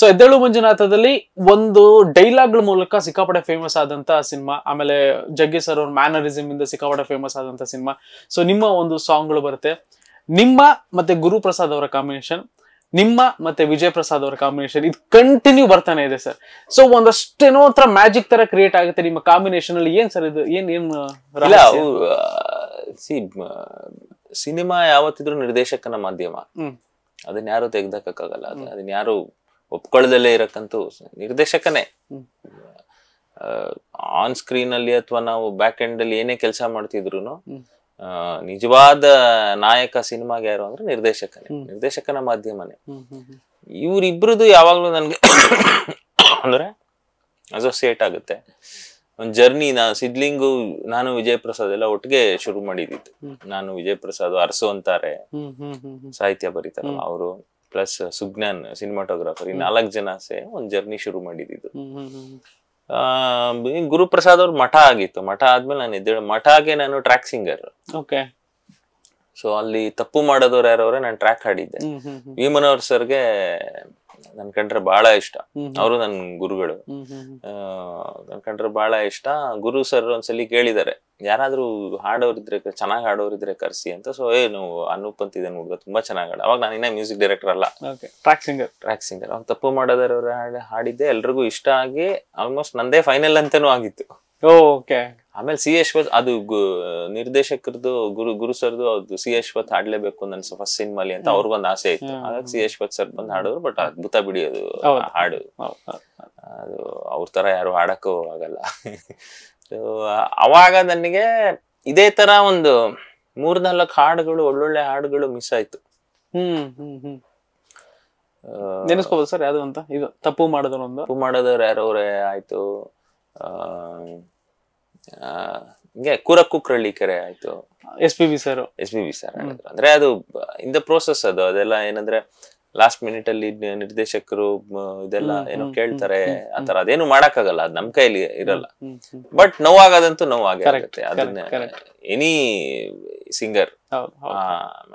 ಸೊ ಎದ್ದೇಳು ಮಂಜುನಾಥದಲ್ಲಿ ಒಂದು ಡೈಲಾಗ್ಗಳ ಮೂಲಕ ಸಿಕ್ಕಾಪಡೆ ಫೇಮಸ್ ಆದಂತ ಸಿನಿಮಾ ಆಮೇಲೆ ಜಗ್ಗಿ ಸರ್ ಅವ್ರ ಮ್ಯಾನರಿಸಮ್ ಇಂದ ಸಿಕ್ಕಾಪಡೆ ಫೇಮಸ್ ಆದಂತ ಸಿನಿಮಾ ಸೊ ನಿಮ್ಮ ಒಂದು ಸಾಂಗ್ಗಳು ಬರುತ್ತೆ ನಿಮ್ಮ ಮತ್ತೆ ಗುರುಪ್ರಸಾದ್ ಅವರ ಕಾಂಬಿನೇಷನ್ ನಿಮ್ಮ ಮತ್ತೆ ವಿಜಯ್ ಪ್ರಸಾದ್ ಅವರ ಕಾಂಬಿನೇಷನ್ ಇದು ಕಂಟಿನ್ಯೂ ಬರ್ತಾನೆ ಇದೆ ಸರ್ ಸೊ ಒಂದಷ್ಟೇನೋ ತರ ಮ್ಯಾಜಿಕ್ ತರ ಕ್ರಿಯೇಟ್ ಆಗುತ್ತೆ ನಿಮ್ಮ ಕಾಂಬಿನೇಷನ್ ಅಲ್ಲಿ ಏನ್ ಸರ್ ಇದು ಏನ್ ಏನ್ ಸಿ ಸಿನಿಮಾ ಯಾವತ್ತಿದ್ರು ನಿರ್ದೇಶಕನ ಮಾಧ್ಯಮ ಅದನ್ನ ಯಾರು ತೆಗ್ದಕ್ಕಾಗಲ್ಲ ಅದನ್ನ ಯಾರು ಒಪ್ಕೊಳ್ಳದಲ್ಲೇ ಇರಕ್ಕಂತೂ ನಿರ್ದೇಶಕನೇ ಆನ್ ಸ್ಕ್ರೀನ್ ಅಲ್ಲಿ ಅಥವಾ ನಾವು ಬ್ಯಾಕ್ ಎಂಡ್ ಅಲ್ಲಿ ಏನೇ ಕೆಲಸ ಮಾಡ್ತಿದ್ರು ನಿಜವಾದ ನಾಯಕ ಸಿನಿಮಾಗೆ ಯಾರು ಅಂದ್ರೆ ನಿರ್ದೇಶಕನೇ ನಿರ್ದೇಶಕನ ಮಾಧ್ಯಮನೇ ಇವ್ರಿಬ್ರದ್ದು ಯಾವಾಗ್ಲೂ ನನ್ಗೆ ಅಂದ್ರೆ ಅಸೋಸಿಯೇಟ್ ಆಗುತ್ತೆ ಒಂದ್ ಜರ್ನಿ ನಾ ಸಿದ್ಲಿಂಗು ನಾನು ವಿಜಯ್ ಪ್ರಸಾದ್ ಎಲ್ಲ ಒಟ್ಟಿಗೆ ಶುರು ಮಾಡಿದ್ದು ನಾನು ವಿಜಯ್ ಪ್ರಸಾದ್ ಅರಸು ಅಂತಾರೆ ಸಾಹಿತ್ಯ ಬರೀತಾರೆ ಅವರು ಪ್ಲಸ್ ಸುಜ್ಞಾನ್ ಸಿನಿಮಾಟೋಗ್ರಾಫರ್ ಈ ನಾಲ್ಕು ಜನ ಸೇ ಒಂದ್ ಜರ್ನಿ ಶುರು ಮಾಡಿದ್ದು ಗುರುಪ್ರಸಾದ್ ಅವ್ರ ಮಠ ಆಗಿತ್ತು ಮಠ ಆದ್ಮೇಲೆ ನಾನು ಮಠ ಮಠಗೆ ನಾನು ಟ್ರ್ಯಾಕ್ ಸಿಂಗರ್ ಓಕೆ ಸೊ ಅಲ್ಲಿ ತಪ್ಪು ಮಾಡೋದವ್ರು ಯಾರವ್ರೆ ನಾನು ಟ್ರ್ಯಾಕ್ ಹಾಡಿದ್ದೆ ವಿಮನವ್ರ ಸರ್ಗೆ ನನ್ ಕಂಡ್ರೆ ಬಹಳ ಇಷ್ಟ ಅವರು ನನ್ ಗುರುಗಳು ನನ್ ಕಂಡ್ರೆ ಬಹಳ ಇಷ್ಟ ಗುರು ಸರ್ ಒಂದ್ಸಲಿ ಕೇಳಿದಾರೆ ಯಾರಾದ್ರೂ ಹಾಡೋರಿದ್ರೆ ಚೆನ್ನಾಗ್ ಹಾಡೋರಿದ್ರೆ ಕರ್ಸಿ ಅಂತ ಸೊ ಏ ನೋ ಅನೂಪ್ ಅಂತ ಹುಡುಗ ತುಂಬಾ ಚೆನ್ನಾಗಿ ಹಾಡ ಅವಾಗ ನಾನು ಇನ್ನ ಮ್ಯೂಸಿಕ್ ಡೈರೆಕ್ಟರ್ ಅಲ್ಲ ಟ್ರ್ಯಾಕ್ ಸಿಂಗರ್ ಟ್ರ್ಯಾಕ್ ಸಿಂಗರ್ ಅವ್ನು ತಪ್ಪು ಮಾಡೋದಾರ ಹಾಡಿದ್ದೆ ಎಲ್ರಿಗೂ ಇಷ್ಟ ಆಗಿ ಆಲ್ಮೋಸ್ಟ್ ನಂದೇ ಫೈನಲ್ ಅಂತಾನು ಆಗಿತ್ತು ಓಕೆ ಆಮೇಲೆ ಸಿ ಯಶ್ವತ್ ಅದು ನಿರ್ದೇಶಕರದು ಗುರು ಗುರು ಸರ್ದು ಅದು ಸಿ ಯಶ್ವತ್ ಹಾಡ್ಲೇಬೇಕು ನನ್ ಫಸ್ಟ್ ಸಿನಿಮಾಲಿ ಅಂತ ಅವ್ರಿಗೊಂದು ಆಸೆ ಇತ್ತು ಹಾಗಾಗಿ ಸಿ ಯಶ್ವತ್ ಸರ್ ಬಂದ್ ಹಾಡಿದ್ರು ಬಟ್ ಅದ್ಭುತ ಬಿಡಿ ಅದು ಹಾಡು ಅದು ಅವ್ರ ತರ ಯಾರು ಹಾಡಕ್ಕೂ ಆಗಲ್ಲ ಅವಾಗ ನನಗೆ ಇದೇ ತರ ಒಂದು ಮೂರ್ನಾಲ್ಕು ಹಾಡುಗಳು ಒಳ್ಳೊಳ್ಳೆ ಹಾಡುಗಳು ಮಿಸ್ ಆಯ್ತು ಹ್ಮ್ ಹ್ಮ್ ಹ್ಮ್ ಸರ್ ಯಾವ್ದು ಅಂತ ಇದು ತಪ್ಪು ಮಾಡಿದ್ರು ಒಂದು ತಪ್ಪು ಮಾಡಿದವ್ರು ಯಾರವ್ರೆ ಆಯ್ತು ಆ ಹಿಂಗೆ ಕೂರಕ್ಕೂ ಕೆರೆ ಆಯ್ತು S P B sir S P B sir ಅಂದ್ರೆ ಅದು ಇನ್ ದ ಪ್ರೋಸೆಸ್ ಅದು ಅದೆಲ್ಲ ಏನಂದ್ರೆ ಲಾಸ್ಟ್ ಮಿನಿಟ್ ಅಲ್ಲಿ ನಿರ್ದೇಶಕರು ಇದೆಲ್ಲ ಏನು ಕೇಳ್ತಾರೆ ಆತರ ಅದೇನು ಮಾಡಕ್ಕಾಗಲ್ಲ ಅದ್ ನಮ್ ಕೈಲಿ ಇರಲ್ಲ ಬಟ್ ನೋವಾಗದಂತೂ ನೋವ್ ಆಗುತ್ತೆ ಅದನ್ನ ಎನಿ ಸಿಂಗರ್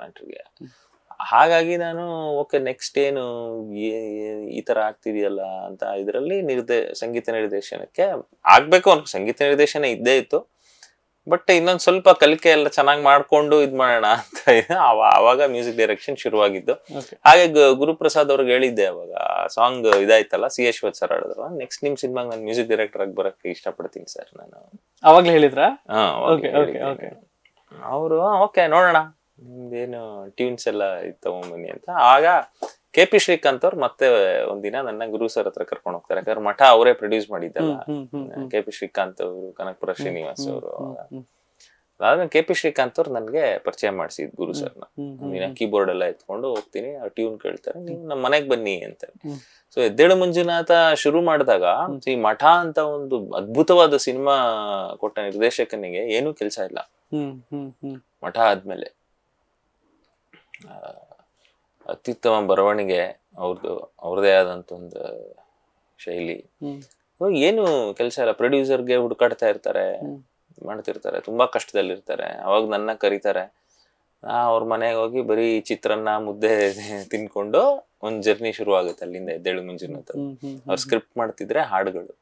ಮ್ಯಾಟ್ರಿಗೆ ಹಾಗಾಗಿ ನಾನು ಓಕೆ ನೆಕ್ಸ್ಟ್ ಏನು ಈ ತರ ಆಗ್ತಿದೆಯಲ್ಲ ಅಂತ ಇದರಲ್ಲಿ ನಿರ್ದೇ ಸಂಗೀತ ನಿರ್ದೇಶನಕ್ಕೆ ಆಗ್ಬೇಕು ಅನ್ಕೋ ಸಂಗೀತ ನಿರ್ದೇಶನ ಇದ್ದೇ ಇತ್ತು ಬಟ್ ಇನ್ನೊಂದು ಸ್ವಲ್ಪ ಕಲಿಕೆ ಎಲ್ಲ ಚೆನ್ನಾಗಿ ಮಾಡ್ಕೊಂಡು ಇದ್ ಮಾಡೋಣ ಅಂತ ಆವಾಗ ಮ್ಯೂಸಿಕ್ ಡೈರೆಕ್ಷನ್ ಶುರುವಾಗಿದ್ದು ಹಾಗೆ ಗುರುಪ್ರಸಾದ್ ಅವ್ರಿಗೆ ಹೇಳಿದ್ದೆ ಅವಾಗ ಸಾಂಗ್ ಇದಾಯ್ತಲ್ಲ ಸಿ ಯಶ್ವತ್ ಸರ್ ಆಡಿದ್ರು ನೆಕ್ಸ್ಟ್ ನಿಮ್ ಸಿನಿಮಾಗ್ ನಾನು ಮ್ಯೂಸಿಕ್ ಡೈರೆಕ್ಟರ್ ಆಗಿ ಬರಕ್ಕೆ ಇಷ್ಟಪಡ್ತೀನಿ ಸರ್ ನಾನು ಅವಾಗ್ಲೇ ಹೇಳಿದ್ರ ಅವರು ಓಕೆ ನೋಡೋಣ ನಿಮ್ದೇನು ಟ್ಯೂನ್ಸ್ ಎಲ್ಲ ತಗೊಂಬನ್ನಿ ಅಂತ ಆಗ ಕೆ ಪಿ ಶ್ರೀಕಾಂತ್ ಅವ್ರು ಮತ್ತೆ ಒಂದಿನ ನನ್ನ ಗುರು ಸರ್ ಹತ್ರ ಕರ್ಕೊಂಡು ಹೋಗ್ತಾರೆ ಯಾಕಂದ್ರೆ ಮಠ ಅವರೇ ಪ್ರೊಡ್ಯೂಸ್ ಮಾಡಿದ್ದಲ್ಲ ಕೆ ಪಿ ಶ್ರೀಕಾಂತ್ ಅವರು ಕನಕಪುರ ಶ್ರೀನಿವಾಸ್ ಅವರು ಅದಾದ್ಮೇಲೆ ಕೆ ಪಿ ಶ್ರೀಕಾಂತ್ ಅವ್ರು ನನ್ಗೆ ಪರಿಚಯ ಮಾಡಿಸಿದ್ ಗುರು ಸರ್ನ ದಿನ ಕೀಬೋರ್ಡ್ ಎಲ್ಲ ಎತ್ಕೊಂಡು ಹೋಗ್ತೀನಿ ಆ ಟ್ಯೂನ್ ಕೇಳ್ತಾರೆ ನೀವು ನಮ್ಮ ಮನೆಗ್ ಬನ್ನಿ ಅಂತ ಸೊ ಎದ್ದೇಳು ಮಂಜುನಾಥ ಶುರು ಮಾಡಿದಾಗ ಈ ಮಠ ಅಂತ ಒಂದು ಅದ್ಭುತವಾದ ಸಿನಿಮಾ ಕೊಟ್ಟ ನಿರ್ದೇಶಕನಿಗೆ ಏನು ಕೆಲಸ ಇಲ್ಲ ಮಠ ಆದ್ಮೇಲೆ ಅತ್ಯುತ್ತಮ ಬರವಣಿಗೆ ಅವ್ರದ್ದು ಅವ್ರದೇ ಆದಂತ ಒಂದು ಶೈಲಿ ಏನು ಕೆಲಸ ಇಲ್ಲ ಪ್ರೊಡ್ಯೂಸರ್ಗೆ ಹುಡುಕಾಡ್ತಾ ಇರ್ತಾರೆ ಮಾಡ್ತಿರ್ತಾರೆ ತುಂಬಾ ಕಷ್ಟದಲ್ಲಿರ್ತಾರೆ ಅವಾಗ ನನ್ನ ಕರೀತಾರೆ ಆ ಅವ್ರ ಮನೆಗೆ ಹೋಗಿ ಬರೀ ಚಿತ್ರನ್ನ ಮುದ್ದೆ ತಿನ್ಕೊಂಡು ಒಂದ್ ಜರ್ನಿ ಶುರು ಆಗುತ್ತೆ ಅಲ್ಲಿಂದ ಎದ್ದೇಳು ಮುಂಜಾನೆ ಅವ್ರು ಸ್ಕ್ರಿಪ್ಟ್ ಮಾಡ್ತಿದ್ರೆ ಹಾಡುಗಳು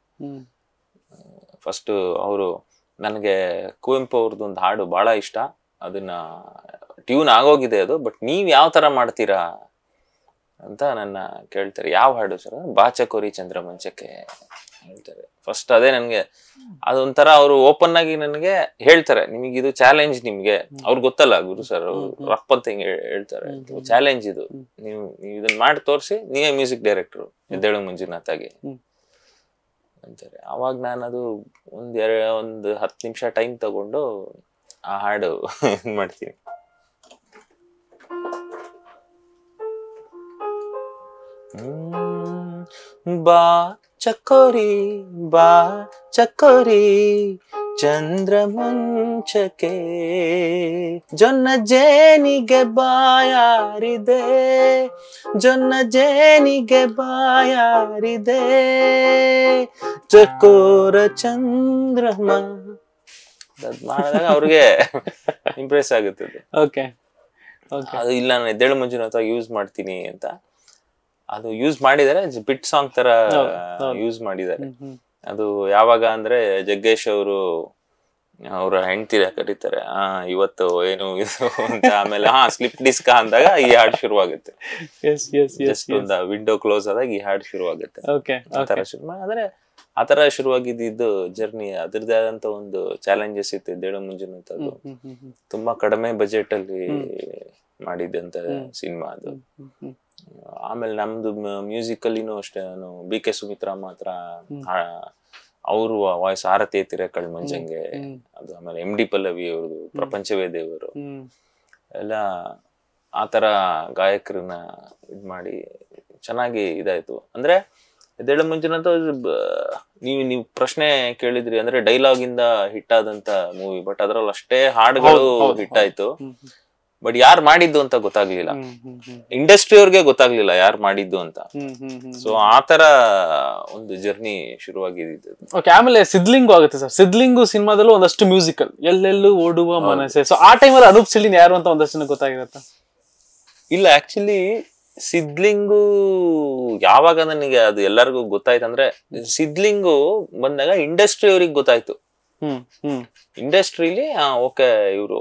ಫಸ್ಟ್ ಅವರು ನನಗೆ ಕುವೆಂಪು ಅವ್ರದ್ದು ಒಂದು ಹಾಡು ಬಹಳ ಇಷ್ಟ ಅದನ್ನ ಟ್ಯೂನ್ ಆಗೋಗಿದೆ ಅದು ಬಟ್ ನೀವು ಯಾವ ತರ ಮಾಡ್ತೀರಾ ಅಂತ ನನ್ನ ಕೇಳ್ತಾರೆ ಯಾವ ಹಾಡು ಸರ್ ಬಾಚಕೋರಿ ಚಂದ್ರ ಮಂಚಕ್ಕೆ ಹೇಳ್ತಾರೆ ಫಸ್ಟ್ ಅದೇ ನನಗೆ ಅದೊಂಥರ ಅವರು ಓಪನ್ ಆಗಿ ನನಗೆ ಹೇಳ್ತಾರೆ ನಿಮಗೆ ಇದು ಚಾಲೆಂಜ್ ನಿಮಗೆ ಅವ್ರಿಗೆ ಗೊತ್ತಲ್ಲ ಗುರು ಸರ್ ರಫ್ ಅಂತ ಹಿಂಗೆ ಹೇಳ್ತಾರೆ ಚಾಲೆಂಜ್ ಇದು ನೀವು ಇದನ್ನ ಮಾಡಿ ತೋರಿಸಿ ನೀವೇ ಮ್ಯೂಸಿಕ್ ಡೈರೆಕ್ಟ್ರು ಎದ್ದೇಳು ಆಗಿ ಅಂತಾರೆ ಅವಾಗ ನಾನು ಅದು ಒಂದ್ ಎರಡು ಒಂದು ಹತ್ತು ನಿಮಿಷ ಟೈಮ್ ತಗೊಂಡು ಆ ಹಾಡು ಮಾಡ್ತೀನಿ ಬಾ ಚಕೋರಿ ಬಾ ಚಕೋರಿ ಚಂದ್ರ ಮುಂಚಕೇ ಜೊನ್ನ ಜೇನಿಗೆ ಬಾಯಾರಿದೆ ಜೊನ್ನ ಜೇನಿಗೆ ಬಾಯಾರಿದೆ ಚಕೋರ ಚಂದ್ರಮ ಮಾಡಿದಾಗ ಅವ್ರಿಗೆ ಇಂಪ್ರೆಸ್ ಆಗುತ್ತದೆ ಓಕೆ ಅದು ಇಲ್ಲ ನಾನು ಎದ್ದೇಳು ಮಂಜುನಾಥ ಯೂಸ್ ಮಾಡ್ತೀನಿ ಅಂತ ಅದು ಯೂಸ್ ಮಾಡಿದರೆ ಬಿಟ್ ಸಾಂಗ್ ತರ ಯೂಸ್ ಮಾಡಿದ್ದಾರೆ ಅದು ಯಾವಾಗ ಅಂದ್ರೆ ಜಗ್ಗೇಶ್ ಅವರು ಅವ್ರ ಹೆಂಡ್ತಿರ ಕರೀತಾರೆ ಆ ಇವತ್ತು ಏನು ಅಂತ ಆಮೇಲೆ ಹಾ ಸ್ಲಿಪ್ ಡಿಸ್ಕ್ ಅಂದಾಗ ಈ ಹಾಡ್ ಆಗುತ್ತೆ ವಿಂಡೋ ಕ್ಲೋಸ್ ಆದಾಗ ಈ ಹಾಡ್ ಶುರುವಾಗುತ್ತೆ ಆತರ ಶುರು ಆದ್ರೆ ಆತರ ಶುರುವಾಗಿದ್ದು ಜರ್ನಿ ಅದರದೇ ಆದಂತ ಒಂದು ಚಾಲೆಂಜಸ್ ಇತ್ತು ದೇಡ ಮುಂಜಾನೆ ತುಂಬಾ ಕಡಿಮೆ ಬಜೆಟ್ ಅಲ್ಲಿ ಮಾಡಿದಂತ ಸಿನಿಮಾ ಅದು ಆಮೇಲೆ ನಮ್ದು ಮ್ಯೂಸಿಕಲ್ಲಿನೂ ಅಷ್ಟೇ ನಾನು ಬಿ ಕೆ ಸುಮಿತ್ರಾ ಮಾತ್ರ ಅವರು ವಾಯ್ಸ್ ಆರತಿ ಐತಿರ ಕಳ್ಮಂಜಂಗೆ ಅದು ಆಮೇಲೆ ಎಂ ಡಿ ಪಲ್ಲವಿ ಅವ್ರದ್ದು ಪ್ರಪಂಚವೇ ದೇವರು ಎಲ್ಲ ಆ ಥರ ಗಾಯಕರನ್ನ ಇದು ಮಾಡಿ ಚೆನ್ನಾಗಿ ಇದಾಯ್ತು ಅಂದ್ರೆ ಎದ್ದೇಳ ಮುಂಚಿನಂತ ನೀವು ನೀವು ಪ್ರಶ್ನೆ ಕೇಳಿದ್ರಿ ಅಂದ್ರೆ ಡೈಲಾಗ್ ಇಂದ ಹಿಟ್ ಆದಂತ ಮೂವಿ ಬಟ್ ಅದ್ರಲ್ಲಿ ಅಷ್ಟೇ ಹಾಡುಗಳು ಹಿಟ್ ಆಯ್ತು ಬಟ್ ಯಾರ್ ಮಾಡಿದ್ದು ಅಂತ ಗೊತ್ತಾಗ್ಲಿಲ್ಲ ಇಂಡಸ್ಟ್ರಿ ಅವ್ರಿಗೆ ಗೊತ್ತಾಗ್ಲಿಲ್ಲ ಯಾರು ಮಾಡಿದ್ದು ಅಂತ ಸೊ ಆತರ ಒಂದು ಜರ್ನಿ ಶುರುವಾಗಿದೆ ಓಕೆ ಆಮೇಲೆ ಸಿದ್ಲಿಂಗ್ ಆಗುತ್ತೆ ಸರ್ ಸಿದ್ಲಿಂಗ್ ಸಿನಿಮಾದಲ್ಲೂ ಒಂದಷ್ಟು ಮ್ಯೂಸಿಕಲ್ ಎಲ್ಲೆಲ್ಲೂ ಓಡುವ ಮನಸ್ಸೆ ಸೊ ಆ ಟೈಮಲ್ಲಿ ಅನೂಪ್ ಸಿಲಿನ್ ಯಾರು ಅಂತ ಒಂದಷ್ಟು ಗೊತ್ತಾಗಿರತ್ತ ಇಲ್ಲ ಆಕ್ಚುಲಿ ಸಿದ್ಲಿಂಗು ಯಾವಾಗ ನನಗೆ ಅದು ಎಲ್ಲರಿಗೂ ಗೊತ್ತಾಯ್ತು ಅಂದ್ರೆ ಸಿದ್ಲಿಂಗು ಬಂದಾಗ ಇಂಡಸ್ಟ್ರಿ ಅವ್ರಿಗೆ ಗೊತ್ತಾಯ್ತು ಇಂಡಸ್ಟ್ರಿಲಿ ಓಕೆ ಇವರು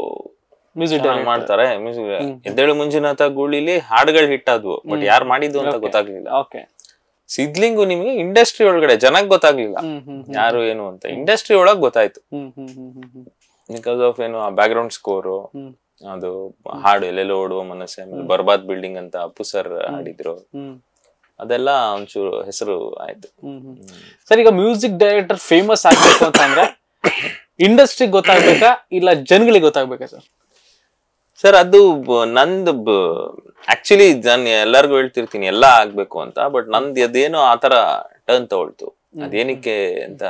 ಮ್ಯೂಸಿಕ್ ಮಾಡ್ತಾರೆ ಮ್ಯೂಸಿಕ್ ಎದ್ದೇಳು ಮುಂಜಿನಾಥ ಗೂಳಿಲಿ ಹಾಡುಗಳು ಹಿಟ್ ಆದ್ವು ಬಟ್ ಯಾರು ಮಾಡಿದ್ದು ಅಂತ ಗೊತ್ತಾಗ್ಲಿಲ್ಲ ಸಿದ್ಲಿಂಗು ನಿಮ್ಗೆ ಇಂಡಸ್ಟ್ರಿ ಒಳಗಡೆ ಜನಕ್ ಗೊತ್ತಾಗ್ಲಿಲ್ಲ ಯಾರು ಏನು ಅಂತ ಇಂಡಸ್ಟ್ರಿ ಒಳಗ್ ಗೊತ್ತಾಯ್ತು ಬಿಕಾಸ್ ಆಫ್ ಏನು ಆ ಬ್ಯಾಕ್ ಗ್ರೌಂಡ್ ಅದು ಹಾಡು ಎಲ್ಲೆಲ್ಲ ಓಡುವ ಮನಸ್ಸೆ ಬರ್ಬಾದ್ ಬಿಲ್ಡಿಂಗ್ ಅಂತ ಅಪ್ಪು ಸರ್ ಹಾಡಿದ್ರು ಅದೆಲ್ಲ ಒಂಚೂರು ಹೆಸರು ಆಯ್ತು ಸರ್ ಈಗ ಮ್ಯೂಸಿಕ್ ಡೈರೆಕ್ಟರ್ ಫೇಮಸ್ ಆಗ್ಬೇಕು ಅಂದ್ರೆ ಇಂಡಸ್ಟ್ರಿ ಗೊತ್ತಾಗ್ಬೇಕಾ ಇಲ್ಲ ಜನಗಳಿಗೆ ಗೊತ್ತಾಗ್ಬೇಕಾ ಸರ್ ಸರ್ ಅದು ನಂದು ಆಕ್ಚುಲಿ ನಾನು ಎಲ್ಲರಿಗೂ ಹೇಳ್ತಿರ್ತೀನಿ ಎಲ್ಲ ಆಗ್ಬೇಕು ಅಂತ ಬಟ್ ನಂದು ಅದೇನೋ ಆತರ ಟರ್ನ್ ತಗೊಳ್ತು ಅದೇನಕ್ಕೆ ಅಂತ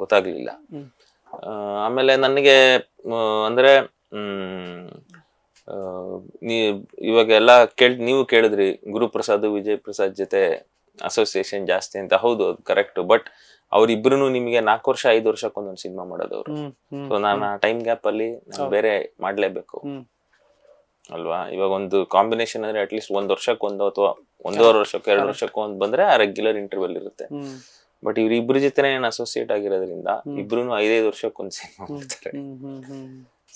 ಗೊತ್ತಾಗ್ಲಿಲ್ಲ ಆಮೇಲೆ ನನಗೆ ಅಂದ್ರೆ ನೀ ಇವಾಗ ಎಲ್ಲ ಕೇಳ್ ನೀವು ಕೇಳಿದ್ರಿ ಗುರುಪ್ರಸಾದ್ ವಿಜಯ್ ಪ್ರಸಾದ್ ಜೊತೆ ಅಸೋಸಿಯೇಷನ್ ಜಾಸ್ತಿ ಅಂತ ಹೌದು ಅದು ಕರೆಕ್ಟ್ ಬಟ್ ಅವ್ರಿಬ್ರು ನಿಮಗೆ ನಾಲ್ಕು ವರ್ಷ ಐದು ವರ್ಷಕ್ಕೊಂದೊಂದು ಸಿನಿಮಾ ಮಾಡೋದವ್ರು ಸೊ ನಾನು ಆ ಟೈಮ್ ಗ್ಯಾಪ್ ಅಲ್ಲಿ ಬೇರೆ ಮಾಡ್ಲೇಬೇಕು ಅಲ್ವಾ ಇವಾಗ ಒಂದು ಕಾಂಬಿನೇಷನ್ ಅಂದ್ರೆ ಅಟ್ಲೀಸ್ಟ್ ಒಂದ್ ವರ್ಷಕ್ಕೊಂದು ಅಥವಾ ಒಂದೂವರೆ ವರ್ಷಕ್ಕೆ ಎರಡು ವರ್ಷಕ್ಕೊಂದು ಒಂದ್ ಬಂದ್ರೆ ಆ ರೆಗ್ಯುಲರ್ ಇಂಟರ್ವಲ್ ಇರುತ್ತೆ ಬಟ್ ಇವ್ರ ಇಬ್ರ ಜೊತೆ ಅಸೋಸಿಯೇಟ್ ಆಗಿರೋದ್ರಿಂದ ಇಬ್ರು ಐದೈದು ವರ್ಷಕ್ಕೊಂದು ಸಿನಿಮಾ ಮಾಡ್ತಾರೆ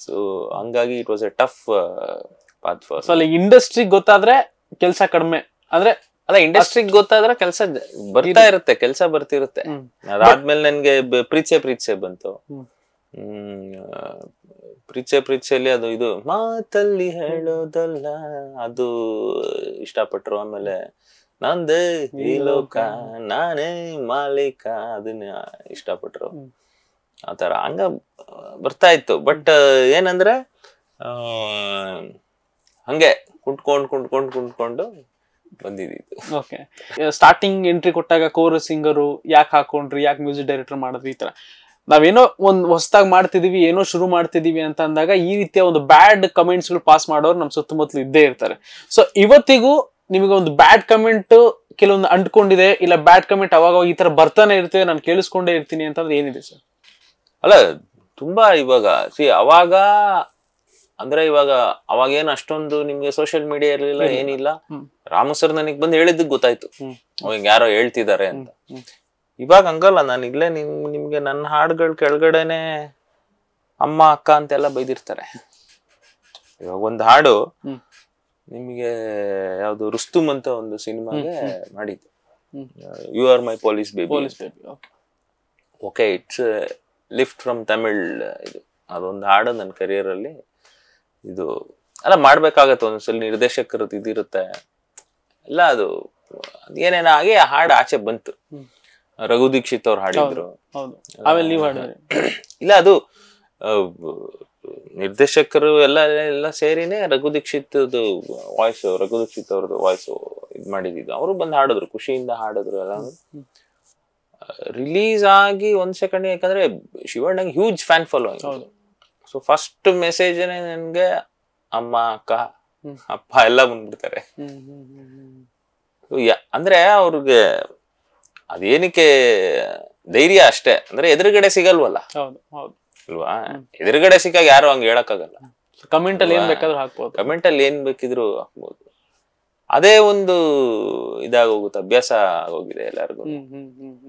ಸೊ ಹಂಗಾಗಿ it was a tough path for industry ಗೊತ್ತಾದ್ರೆ ಕೆಲಸ ಕಡಿಮೆ ಅಂದ್ರೆ ಅಲ್ಲ ಇಂಡಸ್ಟ್ರಿಗೆ ಗೊತ್ತಾದ್ರೆ ಕೆಲಸ ಬರ್ತಾ ಇರುತ್ತೆ ಕೆಲಸ ಬರ್ತಿರುತ್ತೆ ಅದಾದ್ಮೇಲೆ ನನ್ಗೆ ಪ್ರೀಚೆ ಪ್ರೀಚೆ ಬಂತು ಪ್ರೀಚೆ ಪ್ರೀಚೆಯಲ್ಲಿ ಅದು ಇದು ಮಾತಲ್ಲಿ ಹೇಳೋದಲ್ಲ ಅದು ಇಷ್ಟಪಟ್ರು ಆಮೇಲೆ ನಂದೇ ಈ ಲೋಕ ನಾನೇ ಮಾಲೀಕ ಅದನ್ನ ಇಷ್ಟಪಟ್ರು ಆತರ ಹಂಗ ಬರ್ತಾ ಇತ್ತು ಬಟ್ ಏನಂದ್ರೆ ಹಂಗೆ ಕುಂಟ್ಕೊಂಡ್ ಕುಂಟ್ಕೊಂಡ್ ಕುಂಟ್ಕೊಂಡು ಬಂದಿದ್ದು ಓಕೆ ಸ್ಟಾರ್ಟಿಂಗ್ ಎಂಟ್ರಿ ಕೊಟ್ಟಾಗ ಕೋರ್ ಸಿಂಗರು ಯಾಕೆ ಹಾಕೊಂಡ್ರಿ ಯಾಕೆ ಮ್ಯೂಸಿಕ್ ಡೈರೆಕ್ಟರ್ ಮಾಡಿದ್ರಿ ಈ ತರ ನಾವೇನೋ ಒಂದ್ ಹೊಸದಾಗಿ ಮಾಡ್ತಿದೀವಿ ಏನೋ ಶುರು ಮಾಡ್ತಿದೀವಿ ಅಂತ ಅಂದಾಗ ಈ ರೀತಿಯ ಒಂದು ಬ್ಯಾಡ್ ಕಮೆಂಟ್ಸ್ ಗಳು ಪಾಸ್ ಮಾಡೋರು ನಮ್ಮ ಸುತ್ತಮುತ್ತಲು ಇದ್ದೇ ಇರ್ತಾರೆ ಸೊ ಇವತ್ತಿಗೂ ನಿಮಗೆ ಒಂದು ಬ್ಯಾಡ್ ಕಮೆಂಟ್ ಕೆಲವೊಂದು ಅಂಟ್ಕೊಂಡಿದೆ ಇಲ್ಲ ಬ್ಯಾಡ್ ಕಮೆಂಟ್ ಅವಾಗ ಈ ತರ ಬರ್ತಾನೆ ಇರ್ತೇವೆ ನಾನು ಕೇಳಿಸ್ಕೊಂಡೇ ಇರ್ತೀನಿ ಅಂತಂದ್ರೆ ಏನಿದೆ ಸರ್ ಅಲ್ಲ ತುಂಬಾ ಇವಾಗ ಸಿ ಅವಾಗ ಅಂದ್ರೆ ಇವಾಗ ಅವಾಗೇನು ಅಷ್ಟೊಂದು ನಿಮ್ಗೆ ಸೋಷಿಯಲ್ ಮೀಡಿಯಾ ಇರ್ಲಿಲ್ಲ ಏನಿಲ್ಲ ರಾಮು ಸರ್ ನನಗ್ ಬಂದು ಹೇಳಿದ್ದಕ್ ಗೊತ್ತಾಯ್ತು ಅವಾಗ ಯಾರೋ ಹೇಳ್ತಿದ್ದಾರೆ ಅಂತ ಇವಾಗ ಹಂಗಲ್ಲ ನಾನು ಇಲ್ಲೇ ನಿಮ್ ನಿಮ್ಗೆ ನನ್ನ ಹಾಡುಗಳ ಕೆಳಗಡೆನೆ ಅಮ್ಮ ಅಕ್ಕ ಅಂತೆಲ್ಲ ಬೈದಿರ್ತಾರೆ ಇವಾಗ ಒಂದ್ ಹಾಡು ನಿಮ್ಗೆ ಯಾವ್ದು ರುಸ್ತುಮ್ ಅಂತ ಒಂದು ಸಿನಿಮಾಗೆ ಮಾಡಿದ್ದು you are my police baby okay it's lift from Tamil ಇದು ಅದೊಂದು ಹಾಡು ನನ್ನ ಕರಿಯರ್ ಅಲ್ಲಿ ಇದು ಅಲ್ಲ ಮಾಡ್ಬೇಕಾಗತ್ತೆ ಒಂದ್ಸಲ ನಿರ್ದೇಶಕರದ್ದು ಇದಿರುತ್ತೆ ಎಲ್ಲ ಅದು ಏನೇನ ಆಗಿ ಹಾಡು ಆಚೆ ಬಂತು ರಘು ದೀಕ್ಷಿತ್ ಅವ್ರು ಹಾಡಿದ್ರು ಆಮೇಲೆ ನೀವು ಇಲ್ಲ ಅದು ನಿರ್ದೇಶಕರು ಎಲ್ಲ ಎಲ್ಲ ಸೇರಿನೇ ರಘು ದೀಕ್ಷಿತ್ ವಾಯ್ಸ್ ರಘು ದೀಕ್ಷಿತ್ ಅವ್ರದ್ದು ವಾಯ್ಸ್ ಇದ್ ಮಾಡಿದ್ದು ಅವರು ಬಂದು ಹಾಡಿದ್ರು ಖುಷಿಯಿಂದ ಹಾಡಿದ್ರು ಎಲ್ಲ ರಿಲೀಸ್ ಆಗಿ ಒಂದ್ ಸೆಕೆಂಡ್ ಯಾಕಂದ್ರೆ Shivanna huge fan following so first message ನನ್ಗೆ ಅಮ್ಮ ಅಕ್ಕ ಅಪ್ಪ ಎಲ್ಲ ಬಂದ್ಬಿಡ್ತಾರೆ ಅಂದ್ರೆ ಅವ್ರಿಗೆ ಅದೇನಕ್ಕೆ ಧೈರ್ಯ ಅಷ್ಟೇ ಅಂದ್ರೆ ಎದುರುಗಡೆ ಸಿಗಲ್ವಲ್ಲ ಅಲ್ವಾ ಎದುರುಗಡೆ ಸಿಕ್ಕಾಗ ಯಾರು ಹಂಗ ಹೇಳಕ್ಕಾಗಲ್ಲ ಕಮೆಂಟ್ ಅಲ್ಲಿ ಏನ್ ಬೇಕಾದ್ರೂ ಹಾಕ್ಬೋದು ಕಮೆಂಟ್ ಅಲ್ಲಿ ಏನ್ ಬೇಕಿದ್ರು ಹಾಕ್ಬೋದು ಅದೇ ಒಂದು ಇದಾಗೋಗುತ್ತೆ ಅಭ್ಯಾಸ ಆಗೋಗಿದೆ ಹ್ಮ್